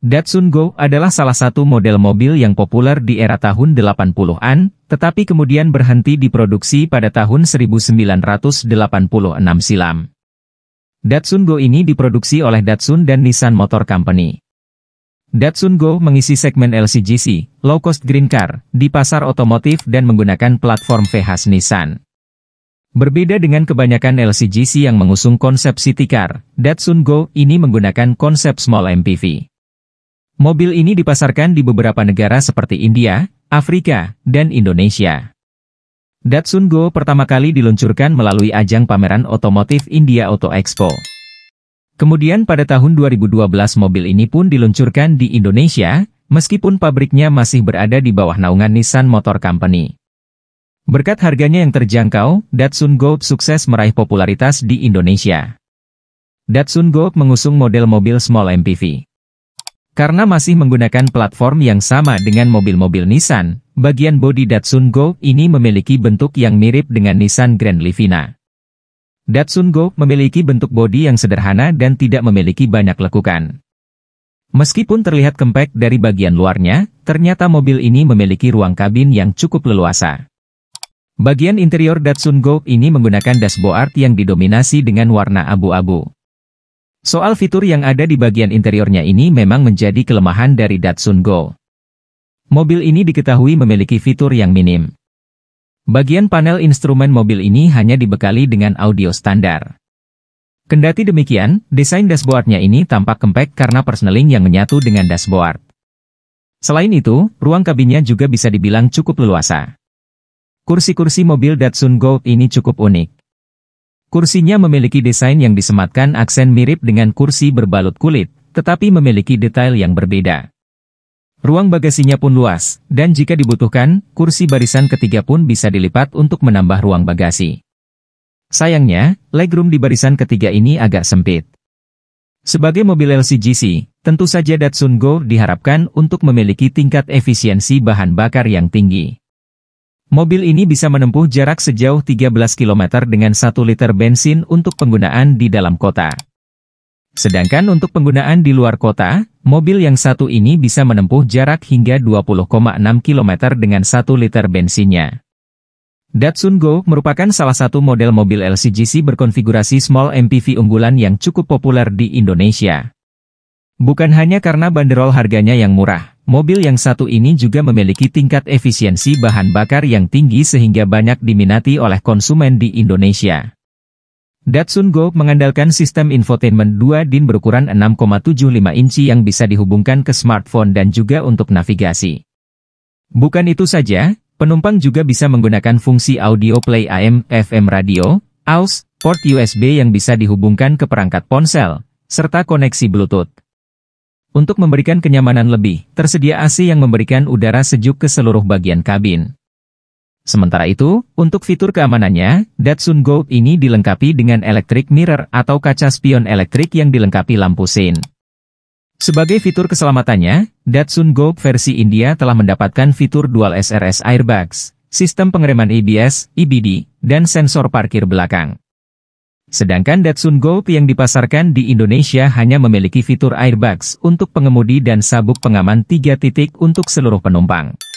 Datsun Go adalah salah satu model mobil yang populer di era tahun 80-an, tetapi kemudian berhenti diproduksi pada tahun 1986 silam. Datsun Go ini diproduksi oleh Datsun dan Nissan Motor Company. Datsun Go mengisi segmen LCGC, low cost green car, di pasar otomotif dan menggunakan platform VHS Nissan. Berbeda dengan kebanyakan LCGC yang mengusung konsep city car, Datsun Go ini menggunakan konsep small MPV. Mobil ini dipasarkan di beberapa negara seperti India, Afrika, dan Indonesia. Datsun Go pertama kali diluncurkan melalui ajang pameran otomotif India Auto Expo. Kemudian pada tahun 2012 mobil ini pun diluncurkan di Indonesia, meskipun pabriknya masih berada di bawah naungan Nissan Motor Company. Berkat harganya yang terjangkau, Datsun Go sukses meraih popularitas di Indonesia. Datsun Go mengusung model mobil small MPV. Karena masih menggunakan platform yang sama dengan mobil-mobil Nissan, bagian bodi Datsun Go ini memiliki bentuk yang mirip dengan Nissan Grand Livina. Datsun Go memiliki bentuk bodi yang sederhana dan tidak memiliki banyak lekukan. Meskipun terlihat kempek dari bagian luarnya, ternyata mobil ini memiliki ruang kabin yang cukup leluasa. Bagian interior Datsun Go ini menggunakan dashboard yang didominasi dengan warna abu-abu. Soal fitur yang ada di bagian interiornya ini memang menjadi kelemahan dari Datsun Go. Mobil ini diketahui memiliki fitur yang minim. Bagian panel instrumen mobil ini hanya dibekali dengan audio standar. Kendati demikian, desain dashboardnya ini tampak kempek karena perseneling yang menyatu dengan dashboard. Selain itu, ruang kabinnya juga bisa dibilang cukup leluasa. Kursi-kursi mobil Datsun Go ini cukup unik. Kursinya memiliki desain yang disematkan aksen mirip dengan kursi berbalut kulit, tetapi memiliki detail yang berbeda. Ruang bagasinya pun luas, dan jika dibutuhkan, kursi barisan ketiga pun bisa dilipat untuk menambah ruang bagasi. Sayangnya, legroom di barisan ketiga ini agak sempit. Sebagai mobil LCGC, tentu saja Datsun Go diharapkan untuk memiliki tingkat efisiensi bahan bakar yang tinggi. Mobil ini bisa menempuh jarak sejauh 13 km dengan 1 liter bensin untuk penggunaan di dalam kota. Sedangkan untuk penggunaan di luar kota, mobil yang satu ini bisa menempuh jarak hingga 20,6 km dengan 1 liter bensinnya. Datsun Go merupakan salah satu model mobil LCGC berkonfigurasi small MPV unggulan yang cukup populer di Indonesia. Bukan hanya karena banderol harganya yang murah, Mobil yang satu ini juga memiliki tingkat efisiensi bahan bakar yang tinggi sehingga banyak diminati oleh konsumen di Indonesia. Datsun Go mengandalkan sistem infotainment 2 DIN berukuran 6,75 inci yang bisa dihubungkan ke smartphone dan juga untuk navigasi. Bukan itu saja, penumpang juga bisa menggunakan fungsi audio play AM, FM radio, AUX, port USB yang bisa dihubungkan ke perangkat ponsel, serta koneksi Bluetooth. Untuk memberikan kenyamanan lebih, tersedia AC yang memberikan udara sejuk ke seluruh bagian kabin. Sementara itu, untuk fitur keamanannya, Datsun Gold ini dilengkapi dengan electric mirror atau kaca spion elektrik yang dilengkapi lampu sein. Sebagai fitur keselamatannya, Datsun Gold versi India telah mendapatkan fitur dual SRS airbags, sistem pengereman ABS, e EBD, dan sensor parkir belakang. Sedangkan Datsun Golf yang dipasarkan di Indonesia hanya memiliki fitur airbags untuk pengemudi dan sabuk pengaman tiga titik untuk seluruh penumpang.